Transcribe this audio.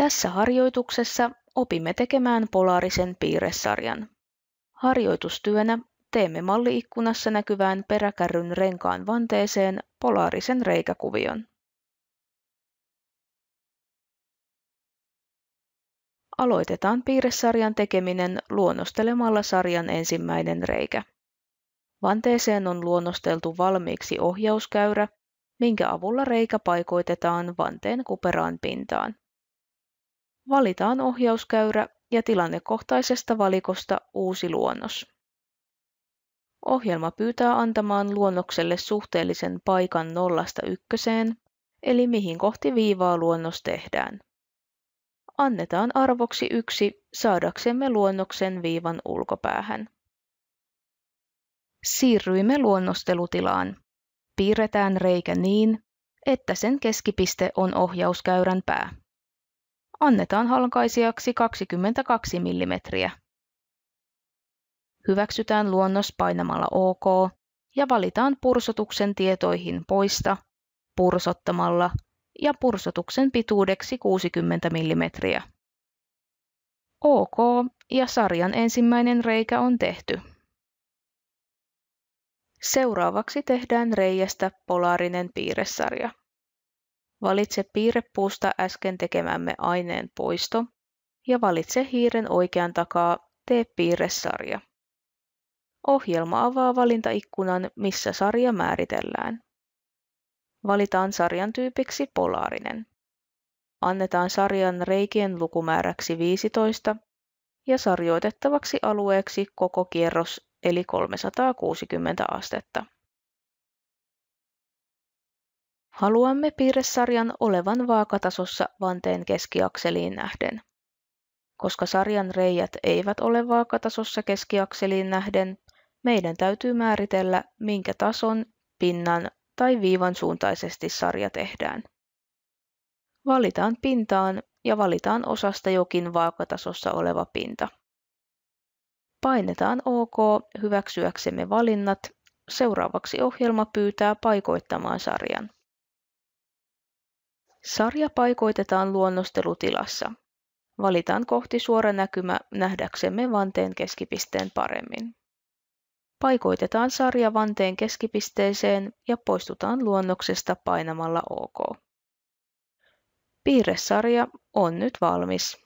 Tässä harjoituksessa opimme tekemään polaarisen piirresarjan. Harjoitustyönä teemme malliikkunassa näkyvään peräkärryn renkaan vanteeseen polaarisen reikäkuvion. Aloitetaan piirresarjan tekeminen luonnostelemalla sarjan ensimmäinen reikä. Vanteeseen on luonnosteltu valmiiksi ohjauskäyrä, minkä avulla reikä paikoitetaan vanteen kuperaan pintaan. Valitaan ohjauskäyrä ja tilannekohtaisesta valikosta uusi luonnos. Ohjelma pyytää antamaan luonnokselle suhteellisen paikan nollasta ykköseen, eli mihin kohti viivaa luonnos tehdään. Annetaan arvoksi yksi saadaksemme luonnoksen viivan ulkopäähän. Siirryimme luonnostelutilaan. Piirretään reikä niin, että sen keskipiste on ohjauskäyrän pää annetaan halkaisijaksi 22 mm. Hyväksytään luonnos painamalla OK ja valitaan pursotuksen tietoihin poista pursottamalla ja pursotuksen pituudeksi 60 mm. OK ja sarjan ensimmäinen reikä on tehty. Seuraavaksi tehdään reiästä polaarinen piirresarja. Valitse piirrepuusta äsken tekemämme aineen poisto ja valitse hiiren oikean takaa Tee piirresarja. Ohjelma avaa valintaikkunan, missä sarja määritellään. Valitaan sarjan tyypiksi polaarinen. Annetaan sarjan reikien lukumääräksi 15 ja sarjoitettavaksi alueeksi koko kierros eli 360 astetta. Haluamme piirresarjan olevan vaakatasossa vanteen keskiakseliin nähden. Koska sarjan reijät eivät ole vaakatasossa keskiakseliin nähden, meidän täytyy määritellä, minkä tason, pinnan tai viivan suuntaisesti sarja tehdään. Valitaan pintaan ja valitaan osasta jokin vaakatasossa oleva pinta. Painetaan OK hyväksyäksemme valinnat. Seuraavaksi ohjelma pyytää paikoittamaan sarjan. Sarja paikoitetaan luonnostelutilassa. Valitaan kohti suora näkymä nähdäksemme vanteen keskipisteen paremmin. Paikoitetaan sarja vanteen keskipisteeseen ja poistutaan luonnoksesta painamalla OK. Piirresarja on nyt valmis.